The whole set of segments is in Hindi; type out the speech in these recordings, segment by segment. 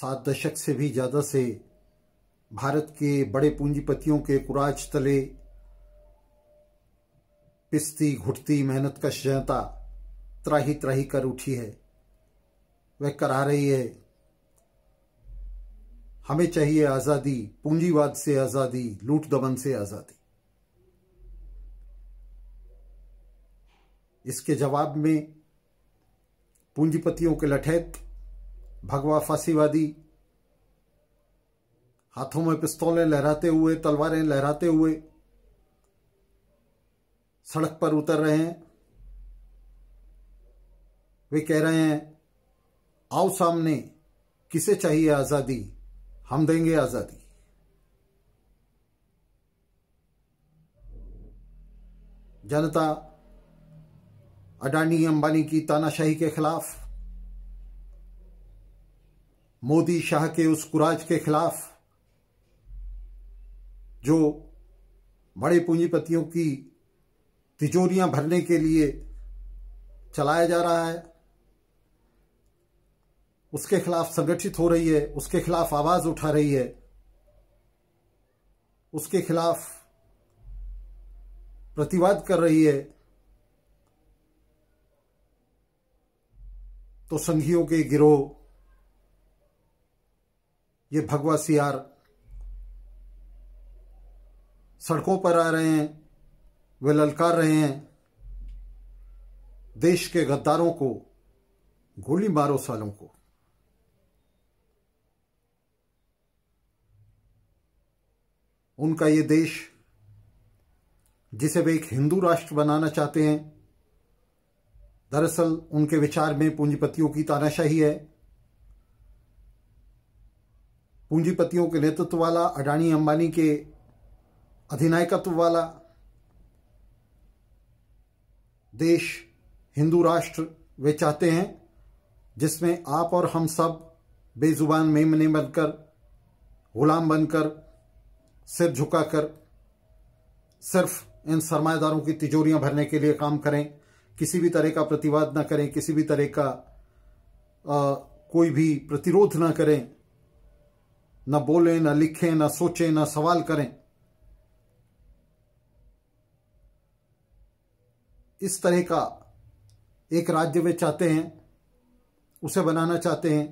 सात दशक से भी ज़्यादा से भारत के बड़े पूंजीपतियों के कुराज तले पिसती घुटती मेहनत का जनता त्राही त्राही कर उठी है वह करा रही है हमें चाहिए आज़ादी पूंजीवाद से आज़ादी लूट दमन से आज़ादी इसके जवाब में पूंजीपतियों के लठैत भगवा फांसीवादी हाथों में पिस्तौलें लहराते हुए तलवारें लहराते हुए सड़क पर उतर रहे हैं वे कह रहे हैं आओ सामने किसे चाहिए आजादी हम देंगे आजादी जनता अडानी अंबानी की तानाशाही के खिलाफ मोदी शाह के उस कुराज के खिलाफ जो बड़े पूंजीपतियों की तिजोरियां भरने के लिए चलाया जा रहा है उसके खिलाफ संगठित हो रही है उसके खिलाफ आवाज उठा रही है उसके खिलाफ प्रतिवाद कर रही है तो संघियों के गिरोह ये भगवा सियार सड़कों पर आ रहे हैं वे ललकार रहे हैं देश के गद्दारों को गोली मारो सालों को उनका ये देश जिसे वे एक हिंदू राष्ट्र बनाना चाहते हैं दरअसल उनके विचार में पूंजीपतियों की तानाशाही है पूंजीपतियों के नेतृत्व वाला अडानी अंबानी के अधिनायकत्व वाला देश हिंदू राष्ट्र वे चाहते हैं जिसमें आप और हम सब बेजुबान मेमने बनकर गुलाम बनकर सिर झुकाकर सिर्फ इन सरमाएदारों की तिजोरियां भरने के लिए काम करें किसी भी तरह का प्रतिवाद ना करें किसी भी तरह का आ, कोई भी प्रतिरोध ना करें न बोले न लिखे न सोचे न सवाल करें इस तरह का एक राज्य वे चाहते हैं उसे बनाना चाहते हैं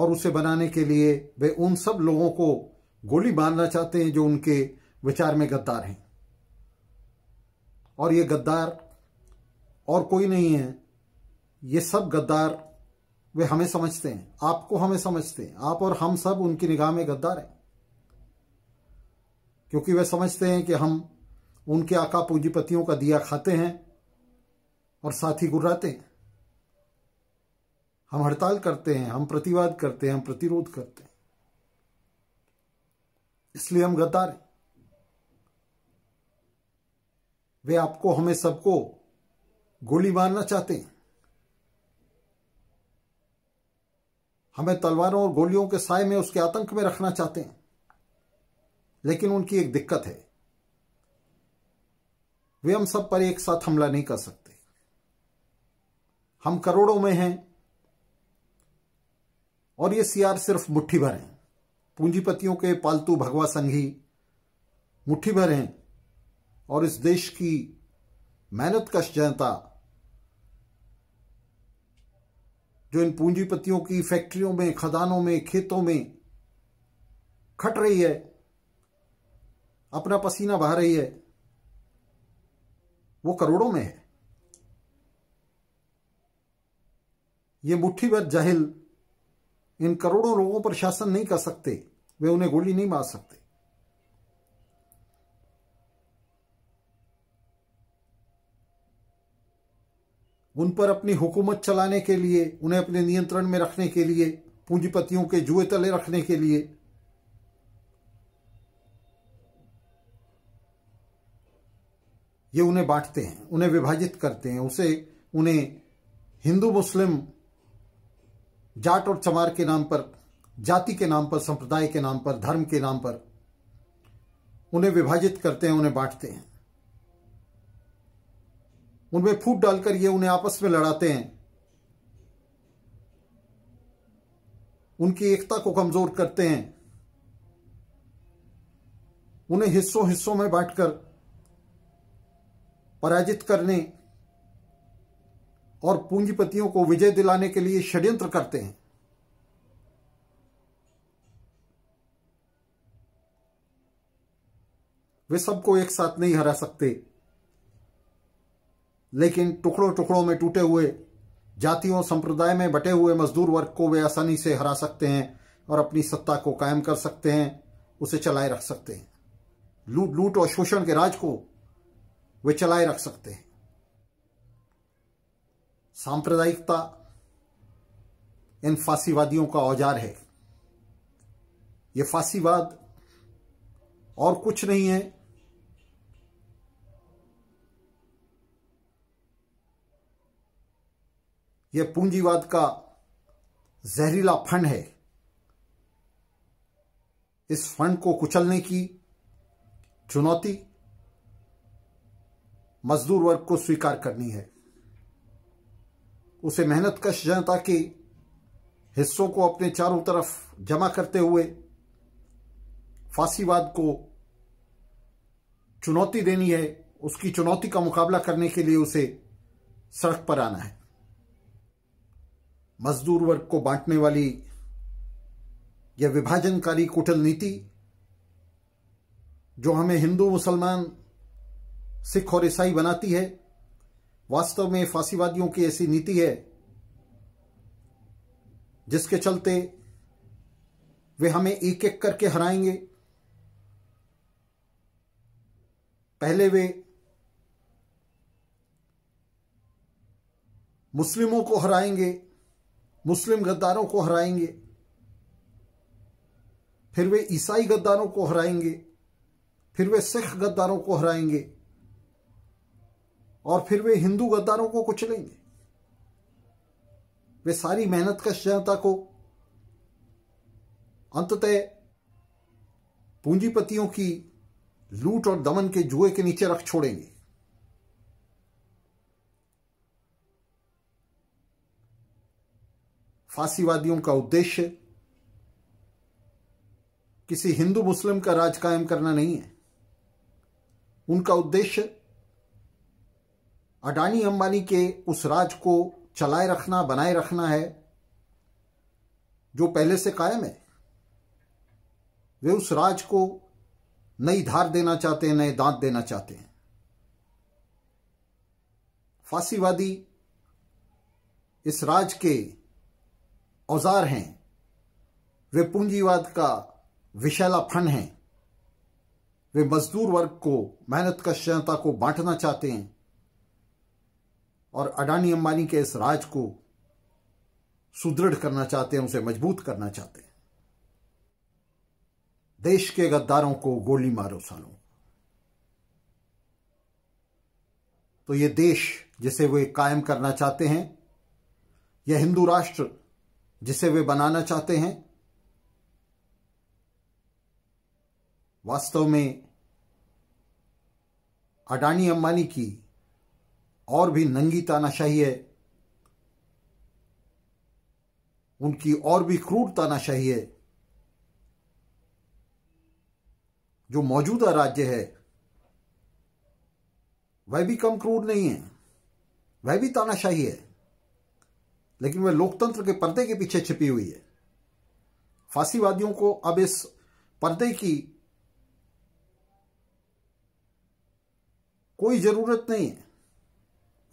और उसे बनाने के लिए वे उन सब लोगों को गोली मारना चाहते हैं जो उनके विचार में गद्दार हैं और ये गद्दार और कोई नहीं है ये सब गद्दार वे हमें समझते हैं आपको हमें समझते हैं आप और हम सब उनकी निगाह में गद्दार हैं क्योंकि वे समझते हैं कि हम उनके आका पूंजीपतियों का दिया खाते हैं और साथ ही गुर्राते हैं हम हड़ताल करते हैं हम प्रतिवाद करते हैं हम प्रतिरोध करते हैं इसलिए हम गद्दार हैं वे आपको हमें सबको गोली मारना चाहते हैं हमें तलवारों और गोलियों के साय में उसके आतंक में रखना चाहते हैं लेकिन उनकी एक दिक्कत है वे हम सब पर एक साथ हमला नहीं कर सकते हम करोड़ों में हैं और ये सियार सिर्फ मुट्ठी भर हैं पूंजीपतियों के पालतू भगवा संघी मुट्ठी भर हैं और इस देश की मेहनत कश जनता जो इन पूंजीपतियों की फैक्ट्रियों में खदानों में खेतों में खट रही है अपना पसीना बहा रही है वो करोड़ों में है ये मुट्ठी भर जाहिल इन करोड़ों लोगों पर शासन नहीं कर सकते वे उन्हें गोली नहीं मार सकते उन पर अपनी हुकूमत चलाने के लिए उन्हें अपने नियंत्रण में रखने के लिए पूंजीपतियों के जुए तले रखने के लिए ये उन्हें बांटते हैं उन्हें विभाजित करते हैं उसे उन्हें हिंदू मुस्लिम जाट और चमार के नाम पर जाति के नाम पर संप्रदाय के नाम पर धर्म के नाम पर उन्हें विभाजित करते हैं उन्हें बांटते हैं उनमें फूट डालकर ये उन्हें आपस में लड़ाते हैं उनकी एकता को कमजोर करते हैं उन्हें हिस्सों हिस्सों में बांटकर पराजित करने और पूंजीपतियों को विजय दिलाने के लिए षड्यंत्र करते हैं वे सबको एक साथ नहीं हरा सकते लेकिन टुकड़ों टुकड़ों में टूटे हुए जातियों संप्रदाय में बटे हुए मजदूर वर्ग को वे आसानी से हरा सकते हैं और अपनी सत्ता को कायम कर सकते हैं उसे चलाए रख सकते हैं लूट लूट और शोषण के राज को वे चलाए रख सकते हैं सांप्रदायिकता इन फांसीवादियों का औजार है ये फांसीवाद और कुछ नहीं है यह पूंजीवाद का जहरीला फंड है इस फंड को कुचलने की चुनौती मजदूर वर्ग को स्वीकार करनी है उसे मेहनत कश जनता के हिस्सों को अपने चारों तरफ जमा करते हुए फांसीवाद को चुनौती देनी है उसकी चुनौती का मुकाबला करने के लिए उसे सड़क पर आना है मजदूर वर्ग को बांटने वाली यह विभाजनकारी कुटल नीति जो हमें हिंदू मुसलमान सिख और ईसाई बनाती है वास्तव में फांसीवादियों की ऐसी नीति है जिसके चलते वे हमें एक एक करके हराएंगे पहले वे मुस्लिमों को हराएंगे मुस्लिम गद्दारों को हराएंगे फिर वे ईसाई गद्दारों को हराएंगे फिर वे सिख गद्दारों को हराएंगे और फिर वे हिंदू गद्दारों को कुचलेंगे वे सारी मेहनत कश जनता को अंततः पूंजीपतियों की लूट और दमन के जुए के नीचे रख छोड़ेंगे फांसीवादियों का उद्देश्य किसी हिंदू मुस्लिम का राज कायम करना नहीं है उनका उद्देश्य अडानी अंबानी के उस राज को चलाए रखना बनाए रखना है जो पहले से कायम है वे उस राज को नई धार देना चाहते हैं नए दांत देना चाहते हैं फांसीवादी इस राज के औजार हैं वे पूंजीवाद का विशैला फंड हैं वे मजदूर वर्ग को मेहनत का क्षणता को बांटना चाहते हैं और अडानी अंबानी के इस राज को सुदृढ़ करना चाहते हैं उसे मजबूत करना चाहते हैं देश के गद्दारों को गोली मारो सालों तो ये देश जिसे वे कायम करना चाहते हैं यह हिंदू राष्ट्र जिसे वे बनाना चाहते हैं वास्तव में अडानी अंबानी की और भी नंगी तानाशाही है उनकी और भी क्रूर तानाशाही है जो मौजूदा राज्य है वह भी कम क्रूर नहीं है वह भी तानाशाही है लेकिन वह लोकतंत्र के पर्दे के पीछे छिपी हुई है फांसीवादियों को अब इस पर्दे की कोई जरूरत नहीं है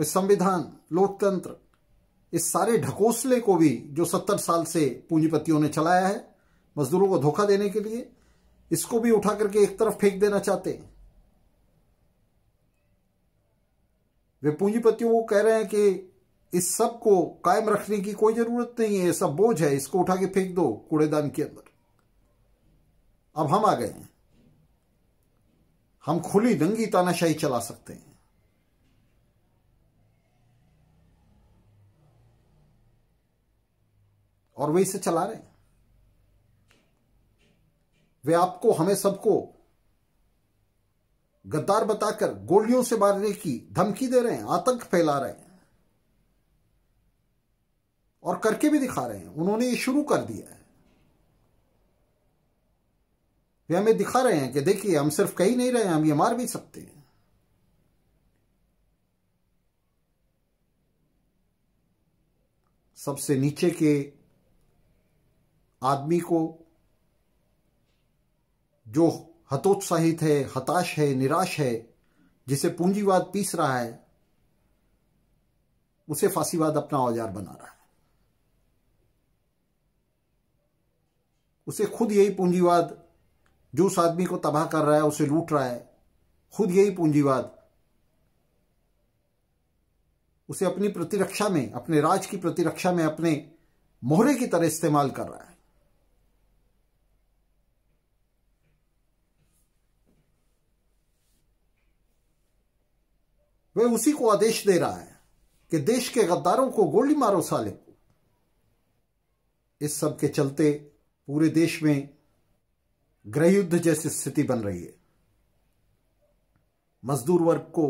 इस संविधान लोकतंत्र इस सारे ढकोसले को भी जो सत्तर साल से पूंजीपतियों ने चलाया है मजदूरों को धोखा देने के लिए इसको भी उठा करके एक तरफ फेंक देना चाहते हैं वे पूंजीपतियों को कह रहे हैं कि इस सब को कायम रखने की कोई जरूरत नहीं है ये सब बोझ है इसको उठा के फेंक दो कूड़ेदान के अंदर अब हम आ गए हैं हम खुली दंगी तानाशाही चला सकते हैं और वे इसे चला रहे हैं वे आपको हमें सबको गद्दार बताकर गोलियों से मारने की धमकी दे रहे हैं आतंक फैला रहे हैं और करके भी दिखा रहे हैं उन्होंने ये शुरू कर दिया है वे हमें दिखा रहे हैं कि देखिए हम सिर्फ कही नहीं रहे हम ये मार भी सकते हैं सबसे नीचे के आदमी को जो हतोत्साहित है हताश है निराश है जिसे पूंजीवाद पीस रहा है उसे फांसीवाद अपना औजार बना रहा है उसे खुद यही पूंजीवाद जो उस आदमी को तबाह कर रहा है उसे लूट रहा है खुद यही पूंजीवाद उसे अपनी प्रतिरक्षा में अपने राज की प्रतिरक्षा में अपने मोहरे की तरह इस्तेमाल कर रहा है वह उसी को आदेश दे रहा है कि देश के गद्दारों को गोली मारो साले को इस सब के चलते पूरे देश में गृह युद्ध जैसी स्थिति बन रही है मजदूर वर्ग को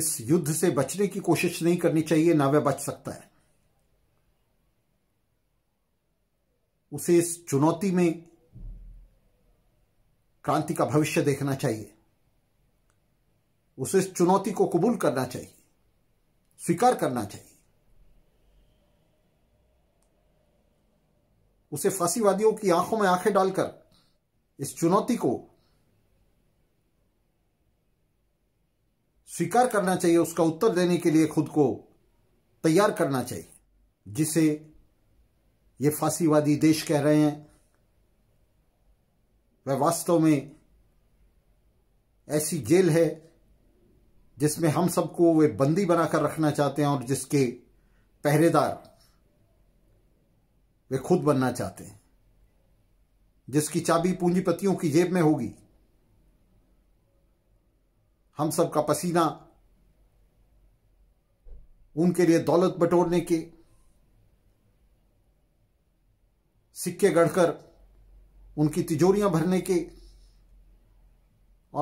इस युद्ध से बचने की कोशिश नहीं करनी चाहिए ना वह बच सकता है उसे इस चुनौती में क्रांति का भविष्य देखना चाहिए उसे इस चुनौती को कबूल करना चाहिए स्वीकार करना चाहिए उसे फांसीवादियों की आंखों में आंखें डालकर इस चुनौती को स्वीकार करना चाहिए उसका उत्तर देने के लिए खुद को तैयार करना चाहिए जिसे ये फांसीवादी देश कह रहे हैं वह वास्तव में ऐसी जेल है जिसमें हम सबको वे बंदी बनाकर रखना चाहते हैं और जिसके पहरेदार वे खुद बनना चाहते हैं जिसकी चाबी पूंजीपतियों की जेब में होगी हम सब का पसीना उनके लिए दौलत बटोरने के सिक्के गढ़कर उनकी तिजोरियां भरने के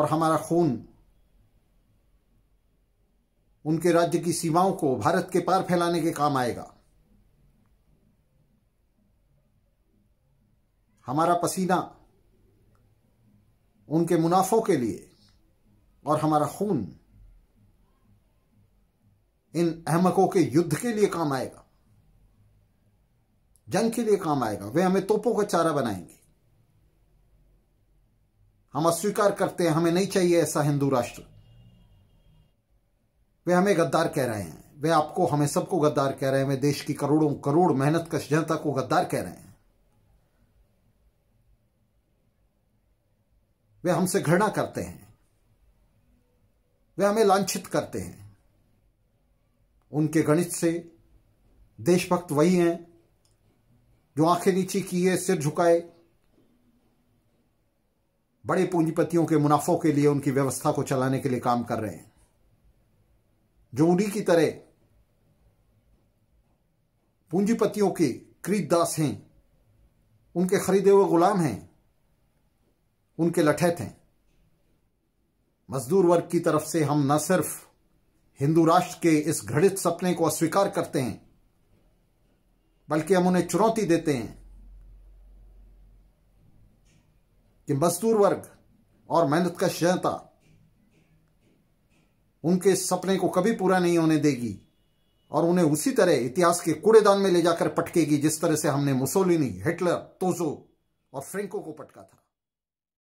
और हमारा खून उनके राज्य की सीमाओं को भारत के पार फैलाने के काम आएगा हमारा पसीना उनके मुनाफों के लिए और हमारा खून इन अहमकों के युद्ध के लिए काम आएगा जंग के लिए काम आएगा वे हमें तोपों का चारा बनाएंगे हम अस्वीकार करते हैं हमें नहीं चाहिए ऐसा हिंदू राष्ट्र वे हमें गद्दार कह रहे हैं वे आपको हमें सबको गद्दार कह रहे हैं वे देश की करोड़ों करोड़ मेहनत कश जनता को गद्दार कह रहे हैं वे हमसे घृणा करते हैं वे हमें लांछित करते हैं उनके गणित से देशभक्त वही हैं जो आंखें नीचे किए सिर झुकाए बड़े पूंजीपतियों के मुनाफों के लिए उनकी व्यवस्था को चलाने के लिए काम कर रहे हैं जो उन्हीं की तरह पूंजीपतियों के क्रीत दास हैं उनके खरीदे हुए गुलाम हैं उनके लठे थे मजदूर वर्ग की तरफ से हम न सिर्फ हिंदू राष्ट्र के इस घृणित सपने को अस्वीकार करते हैं बल्कि हम उन्हें चुनौती देते हैं कि मजदूर वर्ग और मेहनत का जनता उनके सपने को कभी पूरा नहीं होने देगी और उन्हें उसी तरह इतिहास के कूड़ेदान में ले जाकर पटकेगी जिस तरह से हमने मुसोलिनी हिटलर तोजो और फ्रेंको को पटका था